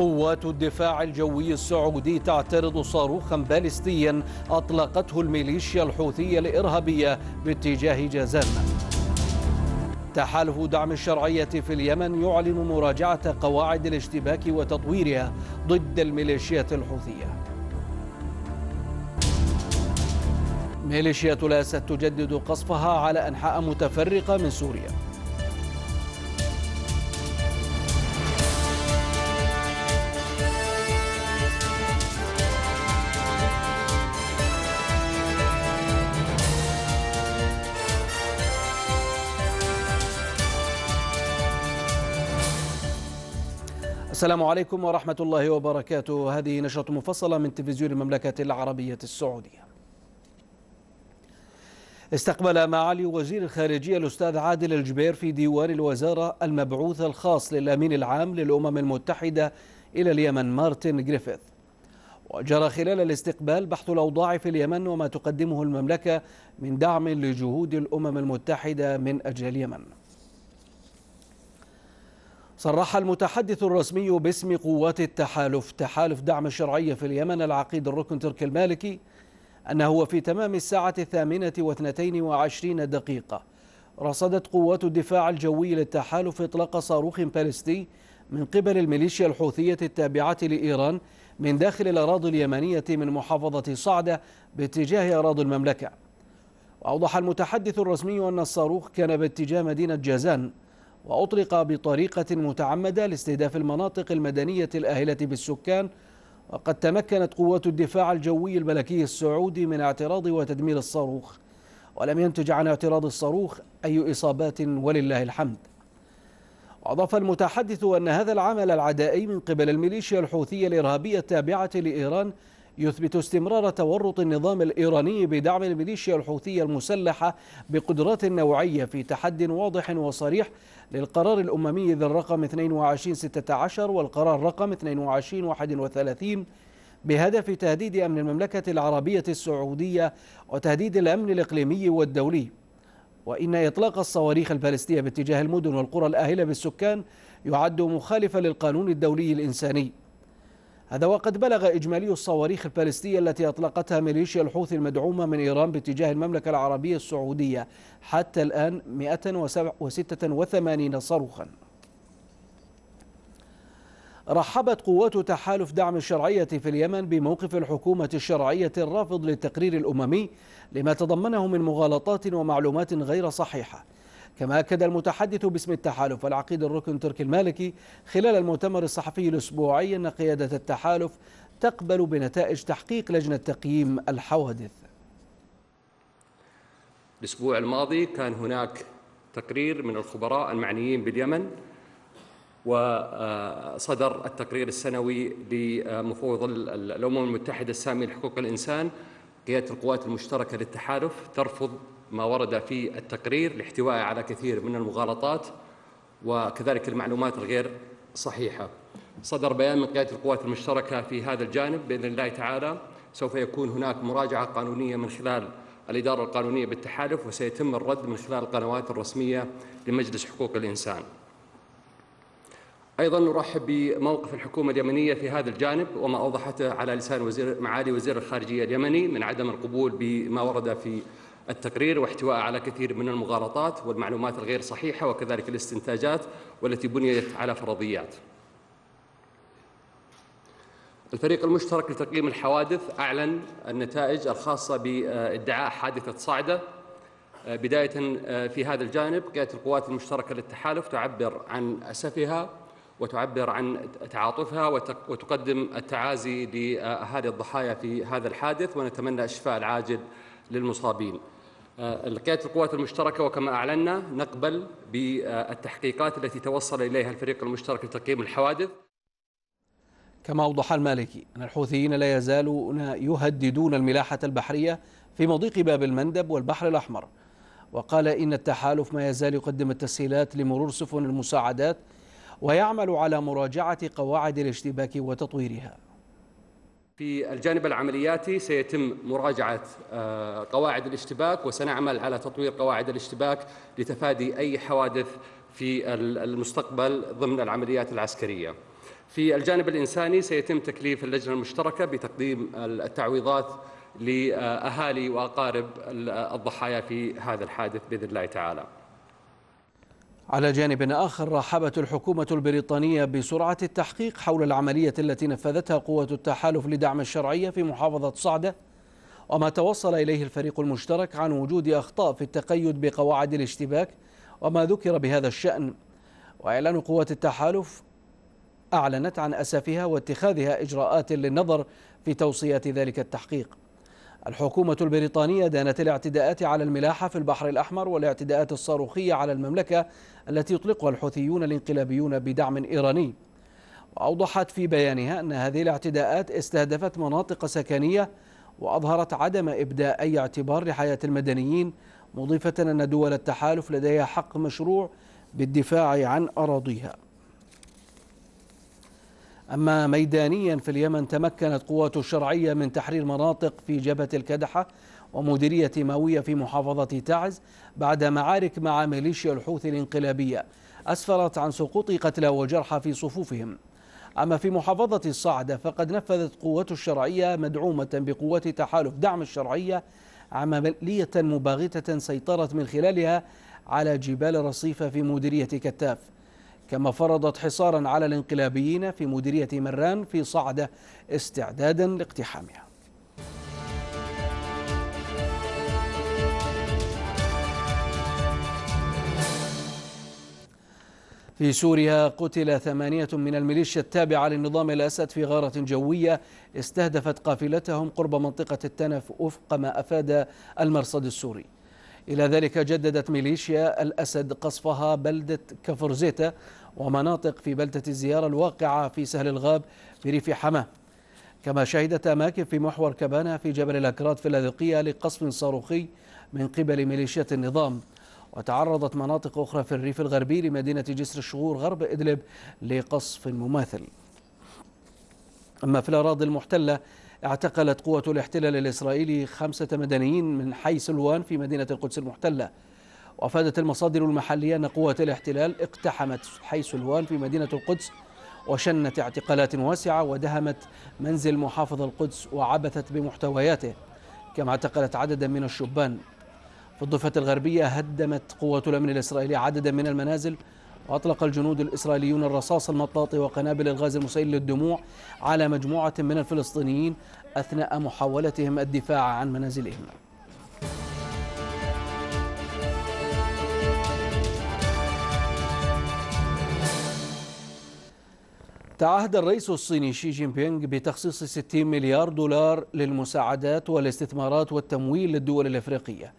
قوات الدفاع الجوي السعودي تعترض صاروخا باليستيا أطلقته الميليشيا الحوثية الإرهابية باتجاه جازان تحالف دعم الشرعية في اليمن يعلن مراجعة قواعد الاشتباك وتطويرها ضد الميليشيات الحوثية ميليشيات الأسد تجدد قصفها على أنحاء متفرقة من سوريا السلام عليكم ورحمة الله وبركاته هذه نشرة مفصلة من تلفزيون المملكة العربية السعودية استقبل معالي وزير الخارجية الأستاذ عادل الجبير في ديوان الوزارة المبعوث الخاص للأمين العام للأمم المتحدة إلى اليمن مارتن جريفيث وجرى خلال الاستقبال بحث الأوضاع في اليمن وما تقدمه المملكة من دعم لجهود الأمم المتحدة من أجل اليمن صرح المتحدث الرسمي باسم قوات التحالف تحالف دعم الشرعية في اليمن العقيد الركن تركي المالكي أنه في تمام الساعة الثامنة واثنتين وعشرين دقيقة رصدت قوات الدفاع الجوي للتحالف إطلاق صاروخ باليستي من قبل الميليشيا الحوثية التابعة لإيران من داخل الأراضي اليمنية من محافظة صعدة باتجاه أراضي المملكة وأوضح المتحدث الرسمي أن الصاروخ كان باتجاه مدينة جازان وأطلق بطريقة متعمدة لاستهداف المناطق المدنية الآهلة بالسكان وقد تمكنت قوات الدفاع الجوي الملكي السعودي من اعتراض وتدمير الصاروخ ولم ينتج عن اعتراض الصاروخ أي إصابات ولله الحمد وأضاف المتحدث أن هذا العمل العدائي من قبل الميليشيا الحوثية الإرهابية التابعة لإيران يثبت استمرار تورط النظام الإيراني بدعم الميليشيا الحوثية المسلحة بقدرات نوعية في تحد واضح وصريح للقرار الأممي ذي الرقم 2216 والقرار رقم 2231 بهدف تهديد أمن المملكة العربية السعودية وتهديد الأمن الإقليمي والدولي وإن إطلاق الصواريخ البالستية باتجاه المدن والقرى الآهلة بالسكان يعد مخالفا للقانون الدولي الإنساني هذا وقد بلغ إجمالي الصواريخ البالستية التي أطلقتها ميليشيا الحوثي المدعومة من إيران باتجاه المملكة العربية السعودية حتى الآن 186 صاروخا رحبت قوات تحالف دعم الشرعية في اليمن بموقف الحكومة الشرعية الرافض للتقرير الأممي لما تضمنه من مغالطات ومعلومات غير صحيحة كما أكد المتحدث باسم التحالف والعقيد الركن تركي المالكي خلال المؤتمر الصحفي الأسبوعي أن قيادة التحالف تقبل بنتائج تحقيق لجنة تقييم الحوادث الأسبوع الماضي كان هناك تقرير من الخبراء المعنيين باليمن وصدر التقرير السنوي لمفوض الأمم المتحدة السامي لحقوق الإنسان قيادة القوات المشتركة للتحالف ترفض ما ورد في التقرير لاحتوائه على كثير من المغالطات وكذلك المعلومات الغير صحيحة صدر بيان من قيادة القوات المشتركة في هذا الجانب بإذن الله تعالى سوف يكون هناك مراجعة قانونية من خلال الإدارة القانونية بالتحالف وسيتم الرد من خلال القنوات الرسمية لمجلس حقوق الإنسان أيضا نرحب بموقف الحكومة اليمنية في هذا الجانب وما أوضحته على لسان وزير معالي وزير الخارجية اليمني من عدم القبول بما ورد في التقرير واحتوائه على كثير من المغالطات والمعلومات الغير صحيحة وكذلك الاستنتاجات والتي بنيت على فرضيات الفريق المشترك لتقييم الحوادث أعلن النتائج الخاصة بادعاء حادثة صعدة بداية آه، في هذا الجانب قيادة القوات المشتركة للتحالف تعبر عن أسفها وتعبر عن تعاطفها وتقدم التعازي لأهالي الضحايا في هذا الحادث ونتمنى الشفاء العاجل للمصابين لقيادة القوات المشتركة وكما أعلنا نقبل بالتحقيقات التي توصل إليها الفريق المشترك لتقييم الحوادث كما أوضح المالكي أن الحوثيين لا يزالون يهددون الملاحة البحرية في مضيق باب المندب والبحر الأحمر وقال إن التحالف ما يزال يقدم التسهيلات لمرور سفن المساعدات ويعمل على مراجعة قواعد الاشتباك وتطويرها في الجانب العملياتي سيتم مراجعة آه، قواعد الاشتباك وسنعمل على تطوير قواعد الاشتباك لتفادي أي حوادث في المستقبل ضمن العمليات العسكرية في الجانب الإنساني سيتم تكليف اللجنة المشتركة بتقديم التعويضات لأهالي وأقارب الضحايا في هذا الحادث بإذن الله تعالى على جانب آخر رحبت الحكومة البريطانية بسرعة التحقيق حول العملية التي نفذتها قوة التحالف لدعم الشرعية في محافظة صعدة وما توصل إليه الفريق المشترك عن وجود أخطاء في التقيد بقواعد الاشتباك وما ذكر بهذا الشأن وإعلان قوة التحالف أعلنت عن أسفها واتخاذها إجراءات للنظر في توصيات ذلك التحقيق الحكومة البريطانية دانت الاعتداءات على الملاحة في البحر الأحمر والاعتداءات الصاروخية على المملكة التي يطلقها الحوثيون الانقلابيون بدعم إيراني وأوضحت في بيانها أن هذه الاعتداءات استهدفت مناطق سكنية وأظهرت عدم إبداء أي اعتبار لحياة المدنيين مضيفة أن دول التحالف لديها حق مشروع بالدفاع عن أراضيها أما ميدانيا في اليمن تمكنت قوات الشرعية من تحرير مناطق في جبهة الكدحة ومديرية ماوية في محافظة تعز بعد معارك مع ميليشيا الحوثي الانقلابية أسفرت عن سقوط قتلى وجرحى في صفوفهم أما في محافظة الصعدة فقد نفذت قوات الشرعية مدعومة بقوات تحالف دعم الشرعية عملية مباغتة سيطرت من خلالها على جبال رصيفة في مديرية كتاف كما فرضت حصارا على الانقلابيين في مديرية مران في صعدة استعدادا لاقتحامها في سوريا قتل ثمانية من الميليشيا التابعة للنظام الأسد في غارة جوية استهدفت قافلتهم قرب منطقة التنف وفق ما أفاد المرصد السوري إلى ذلك جددت ميليشيا الأسد قصفها بلدة كفرزيتا ومناطق في بلدة الزيارة الواقعة في سهل الغاب بريف حماه كما شهدت أماكن في محور كبانة في جبل الأكراد في اللاذقية لقصف صاروخي من قبل ميليشيات النظام وتعرضت مناطق أخرى في الريف الغربي لمدينة جسر الشغور غرب إدلب لقصف مماثل أما في الأراضي المحتلة اعتقلت قوة الاحتلال الإسرائيلي خمسة مدنيين من حي سلوان في مدينة القدس المحتلة وأفادت المصادر المحلية أن قوة الاحتلال اقتحمت حي سلوان في مدينة القدس وشنت اعتقالات واسعة ودهمت منزل محافظ القدس وعبثت بمحتوياته كما اعتقلت عددا من الشبان في الضفة الغربية هدمت قوة الأمن الإسرائيلي عددا من المنازل وأطلق الجنود الإسرائيليون الرصاص المطاطي وقنابل الغاز المسيل للدموع على مجموعة من الفلسطينيين أثناء محاولتهم الدفاع عن منازلهم تعهد الرئيس الصيني شي جين بينغ بتخصيص 60 مليار دولار للمساعدات والاستثمارات والتمويل للدول الافريقيه.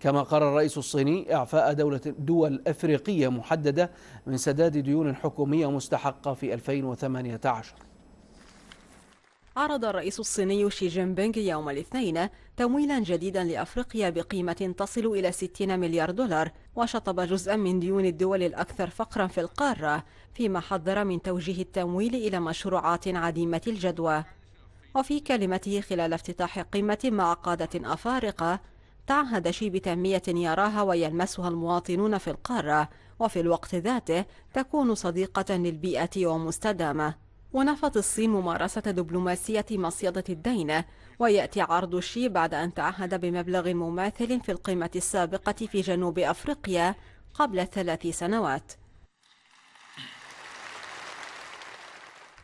كما قرر الرئيس الصيني إعفاء دولة دول أفريقية محددة من سداد ديون حكومية مستحقة في 2018 عرض الرئيس الصيني شي جين بينغ يوم الاثنين تمويلا جديدا لأفريقيا بقيمة تصل إلى 60 مليار دولار وشطب جزءا من ديون الدول الأكثر فقرا في القارة فيما حذر من توجيه التمويل إلى مشروعات عديمة الجدوى وفي كلمته خلال افتتاح قمة مع قادة أفارقة تعهد شي بتنمية يراها ويلمسها المواطنون في القارة وفي الوقت ذاته تكون صديقة للبيئة ومستدامة ونفت الصين ممارسة دبلوماسية مصيدة الدين ويأتي عرض شي بعد أن تعهد بمبلغ مماثل في القيمة السابقة في جنوب أفريقيا قبل ثلاث سنوات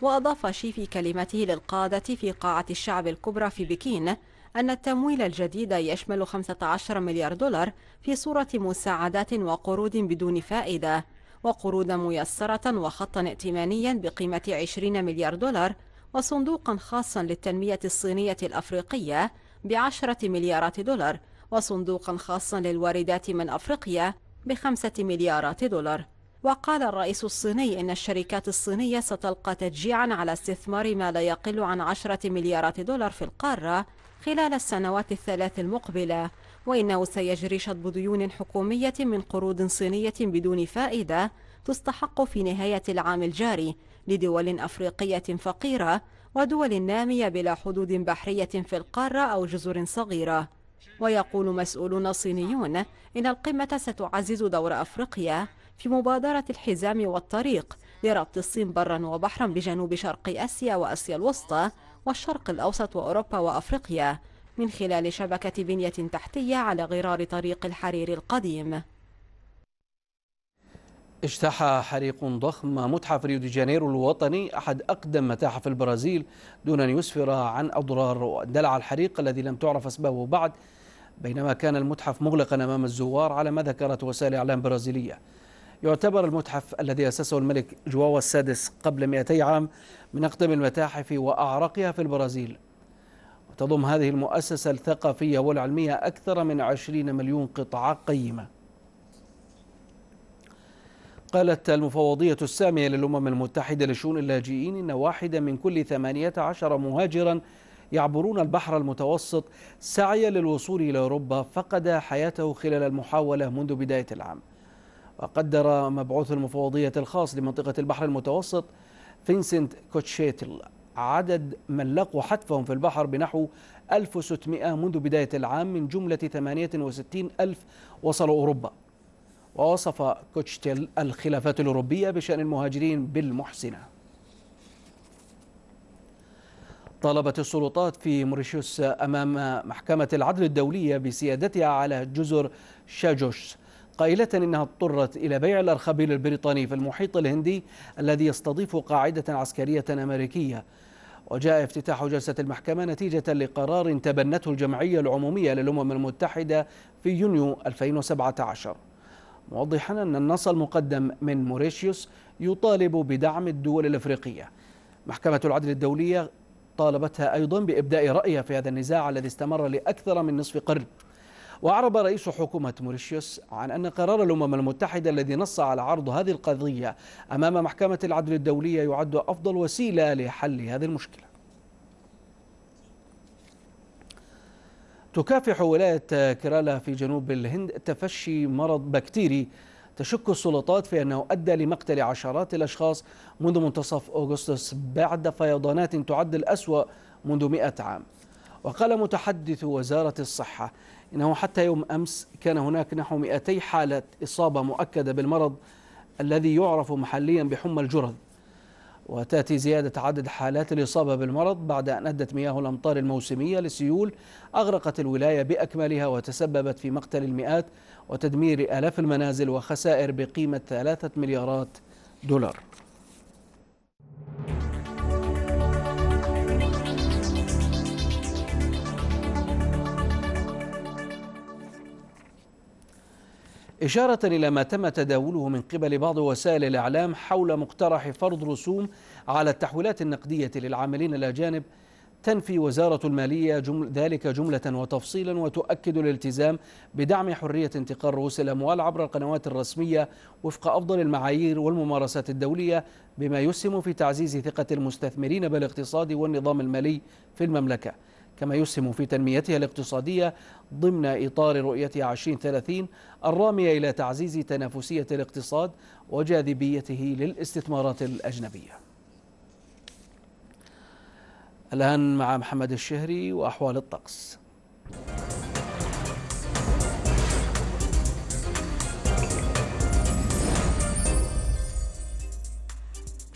وأضاف شي في كلمته للقادة في قاعة الشعب الكبرى في بكين أن التمويل الجديد يشمل 15 مليار دولار في صورة مساعدات وقروض بدون فائدة وقروضا ميسرة وخطا ائتمانيا بقيمة 20 مليار دولار وصندوقا خاصا للتنمية الصينية الأفريقية بعشرة مليارات دولار وصندوقا خاصا للواردات من أفريقيا بخمسة مليارات دولار وقال الرئيس الصيني إن الشركات الصينية ستلقى تشجيعا على استثمار ما لا يقل عن عشرة مليارات دولار في القارة خلال السنوات الثلاث المقبلة وإنه سيجري شطب ديون حكومية من قروض صينية بدون فائدة تستحق في نهاية العام الجاري لدول أفريقية فقيرة ودول نامية بلا حدود بحرية في القارة أو جزر صغيرة ويقول مسؤولون صينيون إن القمة ستعزز دور أفريقيا في مبادرة الحزام والطريق لربط الصين برا وبحرا بجنوب شرق آسيا وآسيا الوسطى والشرق الأوسط وأوروبا وأفريقيا من خلال شبكة بنية تحتية على غرار طريق الحرير القديم اجتاح حريق ضخم متحف ريو دي جانيرو الوطني أحد أقدم متاحف البرازيل دون أن يسفر عن أضرار دلع الحريق الذي لم تعرف أسبابه بعد بينما كان المتحف مغلقا أمام الزوار على ما ذكرت وسائل إعلام برازيلية يعتبر المتحف الذي أسسه الملك جواو السادس قبل 200 عام من أقدم المتاحف وأعرقها في البرازيل وتضم هذه المؤسسة الثقافية والعلمية أكثر من عشرين مليون قطعة قيمة قالت المفوضية السامية للأمم المتحدة لشؤون اللاجئين إن واحدا من كل ثمانية عشر مهاجرا يعبرون البحر المتوسط سعيا للوصول إلى أوروبا فقد حياته خلال المحاولة منذ بداية العام وقدر مبعوث المفوضية الخاص لمنطقة البحر المتوسط فينسنت كوتشيتل عدد من لقوا حتفهم في البحر بنحو 1600 منذ بداية العام من جملة 68 ألف وصلوا أوروبا ووصف كوتشتيل الخلافات الأوروبية بشأن المهاجرين بالمحسنة طالبت السلطات في موريشيوس أمام محكمة العدل الدولية بسيادتها على جزر شاجوش قائلة إنها اضطرت إلى بيع الأرخبيل البريطاني في المحيط الهندي الذي يستضيف قاعدة عسكرية أمريكية وجاء افتتاح جلسة المحكمة نتيجة لقرار تبنته الجمعية العمومية للأمم المتحدة في يونيو 2017 موضحا أن النص المقدم من موريشيوس يطالب بدعم الدول الأفريقية محكمة العدل الدولية طالبتها أيضا بإبداء رأيها في هذا النزاع الذي استمر لأكثر من نصف قرن وأعرب رئيس حكومة موريشيوس عن أن قرار الأمم المتحدة الذي نص على عرض هذه القضية أمام محكمة العدل الدولية يعد أفضل وسيلة لحل هذه المشكلة تكافح ولاية كيرالا في جنوب الهند تفشي مرض بكتيري تشك السلطات في أنه أدى لمقتل عشرات الأشخاص منذ منتصف أغسطس بعد فيضانات تعد الأسوأ منذ مئة عام وقال متحدث وزارة الصحة إنه حتى يوم أمس كان هناك نحو 200 حالة إصابة مؤكدة بالمرض الذي يعرف محليا بحمى الجرذ وتأتي زيادة عدد حالات الإصابة بالمرض بعد أن أدت مياه الأمطار الموسمية لسيول أغرقت الولاية بأكملها وتسببت في مقتل المئات وتدمير آلاف المنازل وخسائر بقيمة ثلاثة مليارات دولار إشارة إلى ما تم تداوله من قبل بعض وسائل الإعلام حول مقترح فرض رسوم على التحويلات النقدية للعاملين الأجانب تنفي وزارة المالية جمل ذلك جملة وتفصيلا وتؤكد الالتزام بدعم حرية انتقال رؤوس الأموال عبر القنوات الرسمية وفق أفضل المعايير والممارسات الدولية بما يسهم في تعزيز ثقة المستثمرين بالاقتصاد والنظام المالي في المملكة كما يسهم في تنميتها الاقتصادية ضمن إطار رؤية 2030 الرامية إلى تعزيز تنافسية الاقتصاد وجاذبيته للاستثمارات الأجنبية الآن مع محمد الشهري وأحوال الطقس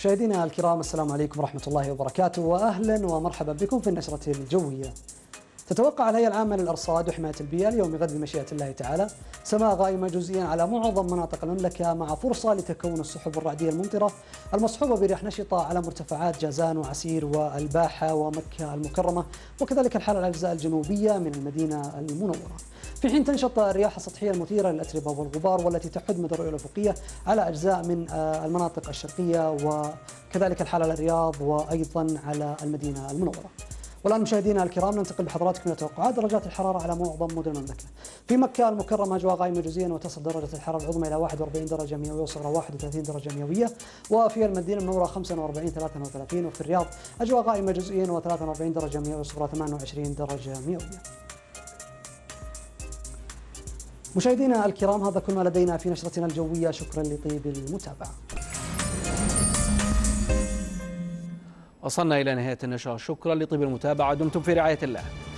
مشاهدينا الكرام السلام عليكم ورحمة الله وبركاته وأهلا ومرحبا بكم في النشرة الجوية تتوقع الهيئة العامة للأرصاد وحماية البيئة اليوم غد بمشيئة الله تعالى سماء غائمة جزئيا على معظم مناطق المملكة مع فرصة لتكون السحب الرعدية الممطرة المصحوبة برياح نشطة على مرتفعات جازان وعسير والباحة ومكة المكرمة وكذلك الحال على الأجزاء الجنوبية من المدينة المنورة في حين تنشط الرياح السطحية المثيرة للأتربة والغبار والتي تحد الرؤية الأفقية على أجزاء من آه، المناطق الشرقية وكذلك الحالة على الرياض وأيضا على المدينة المنورة والان مشاهدينا الكرام ننتقل بحضراتكم الى توقعات درجات الحراره على معظم مدن المملكه. في مكه المكرمه اجواء غائمه جزئيا وتصل درجه الحراره العظمى الى 41 درجه مئويه وصغرى 31 درجه مئويه، وفي المدينه المنوره 45 33 وفي الرياض اجواء غائمه جزئيا و43 درجه مئويه وصغرى 28 درجه مئويه. مشاهدينا الكرام هذا كل ما لدينا في نشرتنا الجوية شكرا لطيب المتابعة وصلنا إلى نهاية النشرة شكرا لطيب المتابعة دمتم في رعاية الله